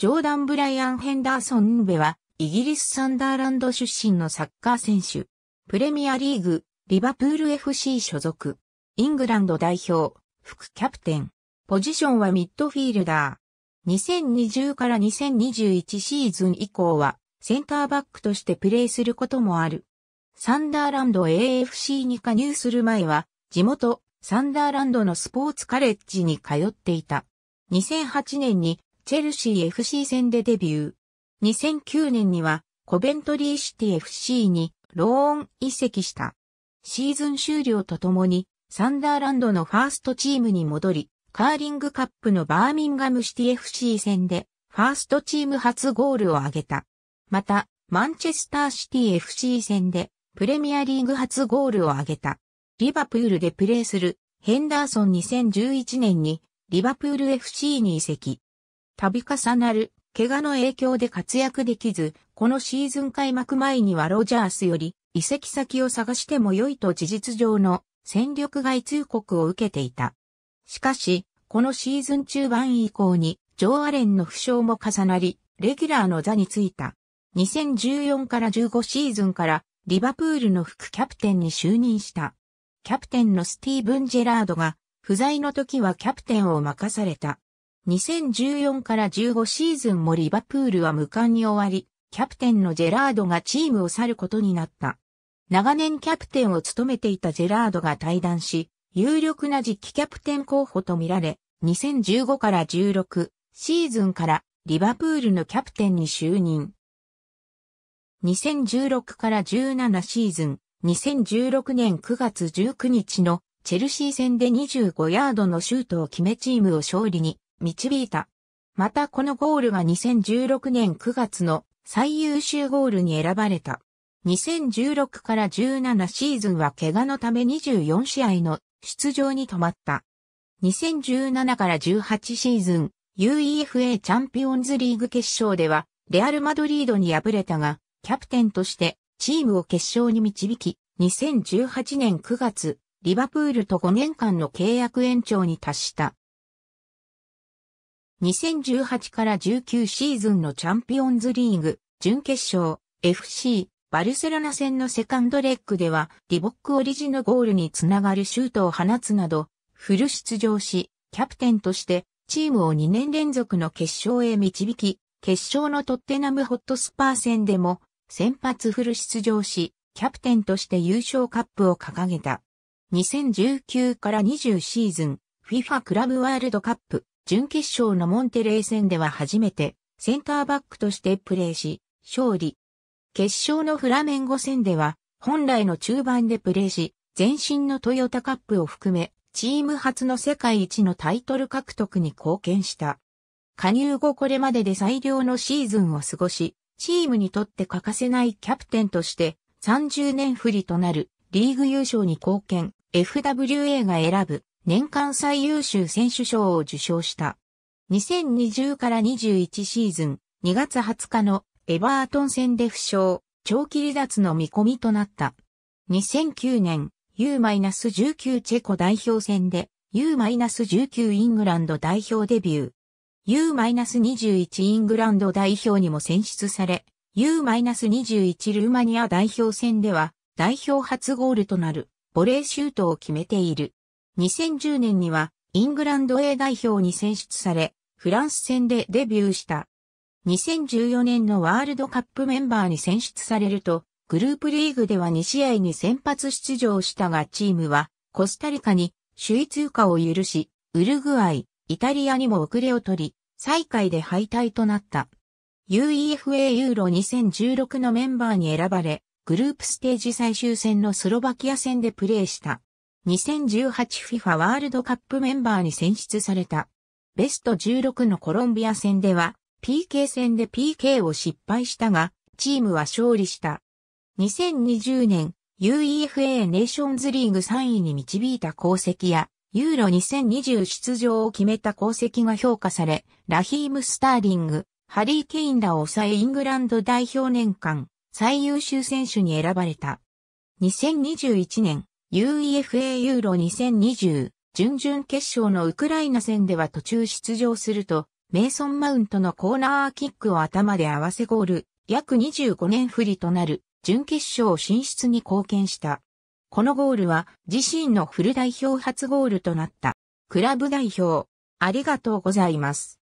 ジョーダン・ブライアン・ヘンダーソン・ンベは、イギリス・サンダーランド出身のサッカー選手。プレミアリーグ、リバプール FC 所属。イングランド代表、副キャプテン。ポジションはミッドフィールダー。2020から2021シーズン以降は、センターバックとしてプレーすることもある。サンダーランド AFC に加入する前は、地元、サンダーランドのスポーツカレッジに通っていた。2008年にチェルシー FC 戦でデビュー。2009年には、コベントリーシティ FC にローン移籍した。シーズン終了とともに、サンダーランドのファーストチームに戻り、カーリングカップのバーミンガムシティ FC 戦で、ファーストチーム初ゴールを挙げた。また、マンチェスターシティ FC 戦で、プレミアリーグ初ゴールを挙げた。リバプールでプレーする、ヘンダーソン2011年に、リバプール FC に移籍。度重なる怪我の影響で活躍できず、このシーズン開幕前にはロジャースより移籍先を探しても良いと事実上の戦力外通告を受けていた。しかし、このシーズン中盤以降に、ジョー・アレンの負傷も重なり、レギュラーの座についた。2014から15シーズンからリバプールの副キャプテンに就任した。キャプテンのスティーブン・ジェラードが不在の時はキャプテンを任された。2014から15シーズンもリバプールは無冠に終わり、キャプテンのジェラードがチームを去ることになった。長年キャプテンを務めていたジェラードが退団し、有力な次期キャプテン候補とみられ、2015から16シーズンからリバプールのキャプテンに就任。2016から17シーズン、2016年9月19日のチェルシー戦で25ヤードのシュートを決めチームを勝利に導いた。またこのゴールが2016年9月の最優秀ゴールに選ばれた。2016から17シーズンは怪我のため24試合の出場に止まった。2017から18シーズン UEFA チャンピオンズリーグ決勝ではレアル・マドリードに敗れたが、キャプテンとしてチームを決勝に導き、2018年9月、リバプールと5年間の契約延長に達した。2018から19シーズンのチャンピオンズリーグ、準決勝、FC、バルセロナ戦のセカンドレッグでは、リボックオリジのゴールにつながるシュートを放つなど、フル出場し、キャプテンとして、チームを2年連続の決勝へ導き、決勝のトッテナムホットスパー戦でも、先発フル出場し、キャプテンとして優勝カップを掲げた。2019から20シーズン、FIFA クラブワールドカップ準決勝のモンテレー戦では初めてセンターバックとしてプレーし、勝利。決勝のフラメンゴ戦では、本来の中盤でプレーし、前身のトヨタカップを含め、チーム初の世界一のタイトル獲得に貢献した。加入後これまでで最良のシーズンを過ごし、チームにとって欠かせないキャプテンとして、30年不利となるリーグ優勝に貢献、FWA が選ぶ年間最優秀選手賞を受賞した。2020から21シーズン2月20日のエバートン戦で負傷、長期離脱の見込みとなった。2009年 U-19 チェコ代表戦で U-19 イングランド代表デビュー。U-21 イングランド代表にも選出され、U-21 ルーマニア代表戦では代表初ゴールとなるボレーシュートを決めている。2010年にはイングランド A 代表に選出され、フランス戦でデビューした。2014年のワールドカップメンバーに選出されると、グループリーグでは2試合に先発出場したがチームはコスタリカに首位通過を許し、ウルグアイ、イタリアにも遅れを取り、最下位で敗退となった。UEFA ユーロ2016のメンバーに選ばれ、グループステージ最終戦のスロバキア戦でプレーした。2018FIFA ワールドカップメンバーに選出された。ベスト16のコロンビア戦では、PK 戦で PK を失敗したが、チームは勝利した。2020年、UEFA ネーションズリーグ3位に導いた功績や、ユーロ2020出場を決めた功績が評価され、ラヒーム・スターリング、ハリー・ケインらを抑えイングランド代表年間最優秀選手に選ばれた。2021年、UEFA ユーロ2020準々決勝のウクライナ戦では途中出場すると、メイソン・マウントのコーナーキックを頭で合わせゴール、約25年振りとなる準決勝進出に貢献した。このゴールは自身のフル代表初ゴールとなった。クラブ代表、ありがとうございます。